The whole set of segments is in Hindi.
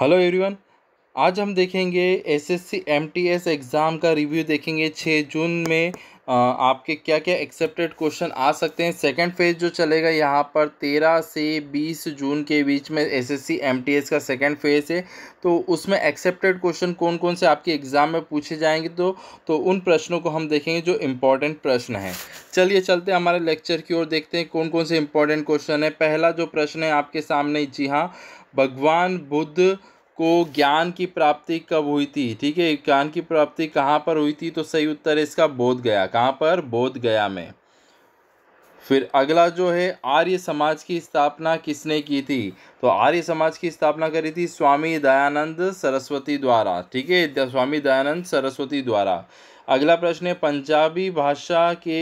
हेलो एवरीवन आज हम देखेंगे एसएससी एमटीएस एग्ज़ाम का रिव्यू देखेंगे छः जून में आपके क्या क्या एक्सेप्टेड क्वेश्चन आ सकते हैं सेकंड फेज़ जो चलेगा यहाँ पर तेरह से बीस जून के बीच में एसएससी एमटीएस का सेकंड फेज़ है तो उसमें एक्सेप्टेड क्वेश्चन कौन कौन से आपके एग्ज़ाम में पूछे जाएंगे तो तो उन प्रश्नों को हम देखेंगे जो इम्पोर्टेंट प्रश्न हैं चलिए चलते हैं हमारे लेक्चर की ओर देखते हैं कौन कौन से इम्पोर्टेंट क्वेश्चन है पहला जो प्रश्न है आपके सामने जी हाँ भगवान बुद्ध को ज्ञान की प्राप्ति कब हुई थी ठीक है ज्ञान की प्राप्ति कहाँ पर हुई थी तो सही उत्तर है इसका बोध गया कहाँ पर बोध गया में फिर अगला जो है आर्य समाज की स्थापना किसने की थी तो आर्य समाज की स्थापना करी थी स्वामी दयानंद सरस्वती द्वारा ठीक है स्वामी दयानंद सरस्वती द्वारा अगला प्रश्न है पंजाबी भाषा के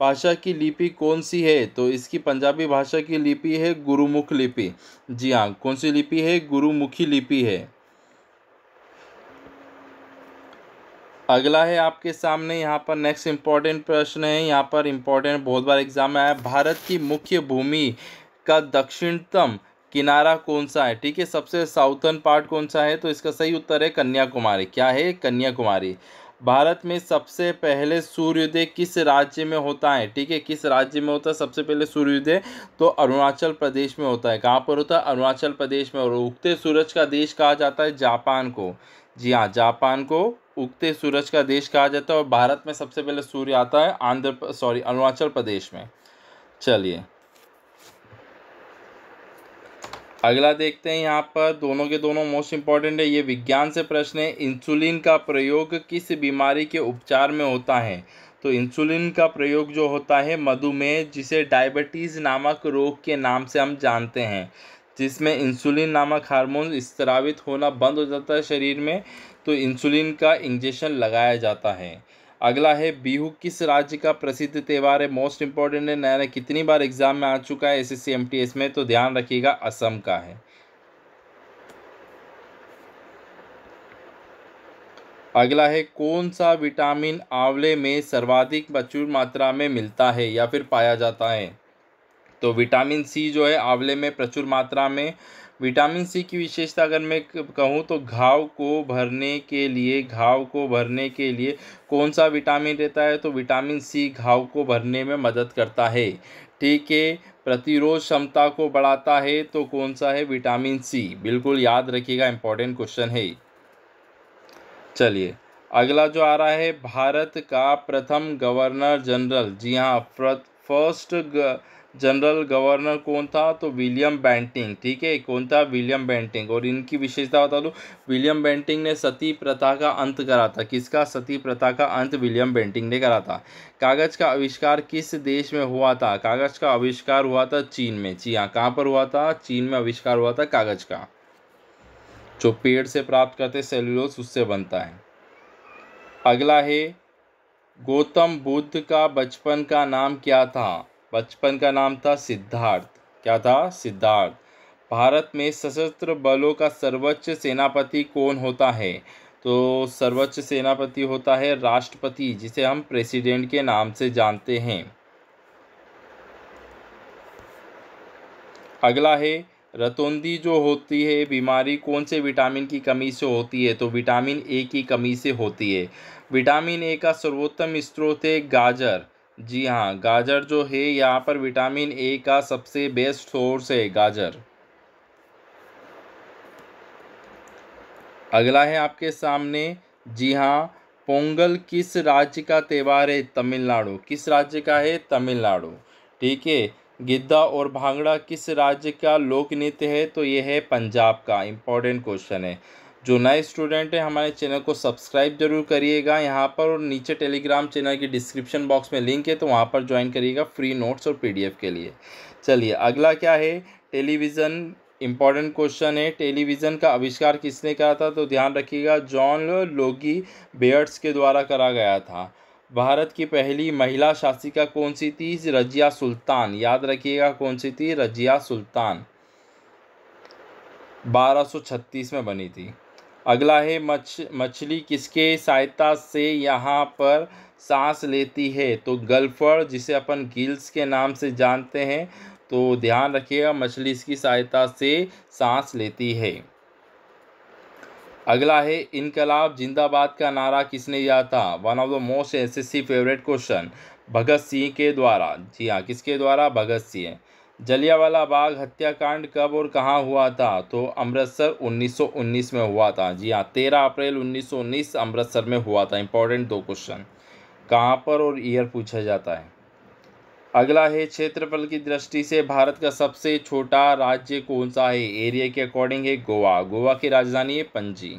भाषा की लिपि कौन सी है तो इसकी पंजाबी भाषा की लिपि है गुरुमुख लिपि जी हाँ कौन सी लिपि है गुरुमुखी लिपि है अगला है आपके सामने यहाँ पर नेक्स्ट इम्पॉर्टेंट प्रश्न है यहाँ पर इम्पॉर्टेंट बहुत बार एग्जाम में आया भारत की मुख्य भूमि का दक्षिणतम किनारा कौन सा है ठीक है सबसे साउथर्न पार्ट कौन सा है तो इसका सही उत्तर है कन्याकुमारी क्या है कन्याकुमारी भारत में सबसे पहले सूर्योदय किस राज्य में होता है ठीक है किस राज्य में होता है सबसे पहले सूर्योदय तो अरुणाचल प्रदेश में होता है कहाँ पर होता है अरुणाचल प्रदेश में और उगते सूरज का देश कहा जाता है जापान को जी हाँ जापान को उगते सूरज का देश कहा जाता है और भारत में सबसे पहले सूर्य आता है आंध्र सॉरी अरुणाचल प्रदेश में चलिए अगला देखते हैं यहाँ पर दोनों के दोनों मोस्ट इंपॉर्टेंट है ये विज्ञान से प्रश्न है इंसुलिन का प्रयोग किस बीमारी के उपचार में होता है तो इंसुलिन का प्रयोग जो होता है मधुमेह जिसे डायबिटीज़ नामक रोग के नाम से हम जानते हैं जिसमें इंसुलिन नामक हार्मोन स्त्रावित होना बंद हो जाता है शरीर में तो इंसुलिन का इंजेक्शन लगाया जाता है अगला है बिहू किस राज्य का प्रसिद्ध त्यौहार है मोस्ट इंपॉर्टेंट है नया कितनी बार एग्जाम में आ चुका है एसएससी एमटीएस में तो ध्यान रखिएगा असम का है अगला है कौन सा विटामिन आंवले में सर्वाधिक प्रचुर मात्रा में मिलता है या फिर पाया जाता है तो विटामिन सी जो है आंवले में प्रचुर मात्रा में विटामिन सी की विशेषता अगर मैं कहूँ तो घाव को भरने के लिए घाव को भरने के लिए कौन सा विटामिन रहता है तो विटामिन सी घाव को भरने में मदद करता है ठीक है प्रतिरोध क्षमता को बढ़ाता है तो कौन सा है विटामिन सी बिल्कुल याद रखिएगा इंपॉर्टेंट क्वेश्चन है चलिए अगला जो आ रहा है भारत का प्रथम गवर्नर जनरल जी हाँ फर्स्ट जनरल गवर्नर कौन था तो विलियम बैंटिंग ठीक है कौन था विलियम बैंटिंग और इनकी विशेषता बता दूँ विलियम बैंटिंग ने सती प्रथा का अंत करा था किसका सती प्रथा का अंत विलियम बैंटिंग ने करा था कागज़ का आविष्कार किस देश में हुआ था कागज़ का आविष्कार हुआ था चीन में जी हाँ कहाँ पर हुआ था चीन में आविष्कार हुआ था कागज़ का जो पेड़ से प्राप्त करते सेल्यूलोस उससे बनता है अगला है गौतम बुद्ध का बचपन का नाम क्या था बचपन का नाम था सिद्धार्थ क्या था सिद्धार्थ भारत में सशस्त्र बलों का सर्वोच्च सेनापति कौन होता है तो सर्वोच्च सेनापति होता है राष्ट्रपति जिसे हम प्रेसिडेंट के नाम से जानते हैं अगला है रतौंदी जो होती है बीमारी कौन से विटामिन की कमी से होती है तो विटामिन ए की कमी से होती है विटामिन ए का सर्वोत्तम स्रोत है गाजर जी हाँ गाजर जो है यहाँ पर विटामिन ए का सबसे बेस्ट सोर्स है गाजर अगला है आपके सामने जी हाँ पोंगल किस राज्य का त्यौहार है तमिलनाडु किस राज्य का है तमिलनाडु ठीक है गिद्धा और भांगड़ा किस राज्य का लोक नृत्य है तो यह है पंजाब का इम्पोर्टेंट क्वेश्चन है जो नए स्टूडेंट हैं हमारे चैनल को सब्सक्राइब जरूर करिएगा यहाँ पर और नीचे टेलीग्राम चैनल की डिस्क्रिप्शन बॉक्स में लिंक है तो वहाँ पर ज्वाइन करिएगा फ्री नोट्स और पीडीएफ के लिए चलिए अगला क्या है टेलीविज़न इम्पॉर्टेंट क्वेश्चन है टेलीविज़न का आविष्कार किसने करा था तो ध्यान रखिएगा जॉन लोगी बेयर्ड्स के द्वारा करा गया था भारत की पहली महिला शासिका कौन सी थी रजिया सुल्तान याद रखिएगा कौन सी थी रजिया सुल्तान 1236 में बनी थी अगला है मछ मछली किसके सहायता से यहाँ पर सांस लेती है तो गल्फर जिसे अपन गिल्स के नाम से जानते हैं तो ध्यान रखिएगा मछली इसकी सहायता से सांस लेती है अगला है इनकलाब जिंदाबाद का नारा किसने दिया था one of the most SSC favourite question Bhagat Singh के द्वारा जी हाँ किसके द्वारा भगत सिंह जलियावाला बाग हत्याकांड कब और कहाँ हुआ था तो अमृतसर 1919 में हुआ था जी हाँ 13 अप्रैल 1919 अमृतसर में हुआ था इंपॉर्टेंट दो क्वेश्चन कहां पर और ईयर पूछा जाता है अगला है क्षेत्रफल की दृष्टि से भारत का सबसे छोटा राज्य कौन सा है एरिया के अकॉर्डिंग है गोवा गोवा की राजधानी है पंजी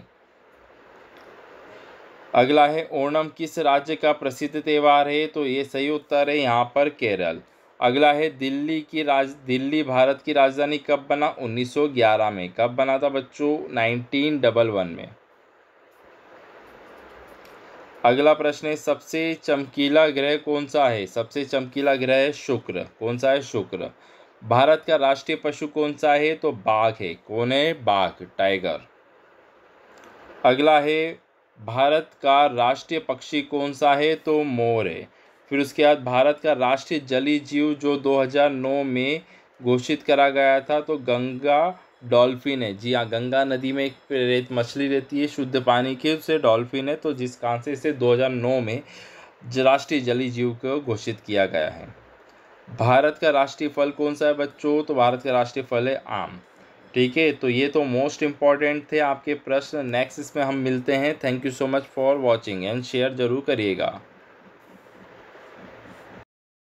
अगला है ओणम किस राज्य का प्रसिद्ध त्यौहार है तो ये सही उत्तर है यहाँ पर केरल अगला है दिल्ली की राज दिल्ली भारत की राजधानी कब बना 1911 में कब बना था बच्चों 1911 में अगला प्रश्न है सबसे चमकीला ग्रह कौन सा है सबसे चमकीला ग्रह है शुक्र कौन सा है शुक्र भारत का राष्ट्रीय पशु कौन सा है तो बाघ है कौन है बाघ टाइगर अगला है भारत का राष्ट्रीय पक्षी कौन सा है तो मोर है फिर उसके बाद भारत का राष्ट्रीय जली जीव जो 2009 में घोषित करा गया था तो गंगा डॉल्फिन है जी हाँ गंगा नदी में एक रेत मछली रहती है शुद्ध पानी की उससे डॉल्फिन है तो जिस कारण से इसे 2009 में राष्ट्रीय जली जीव को घोषित किया गया है भारत का राष्ट्रीय फल कौन सा है बच्चों तो भारत का राष्ट्रीय फल है आम ठीक है तो ये तो मोस्ट इम्पॉर्टेंट थे आपके प्रश्न नेक्स्ट इसमें हम मिलते हैं thank you so much for watching and share ज़रूर करिएगा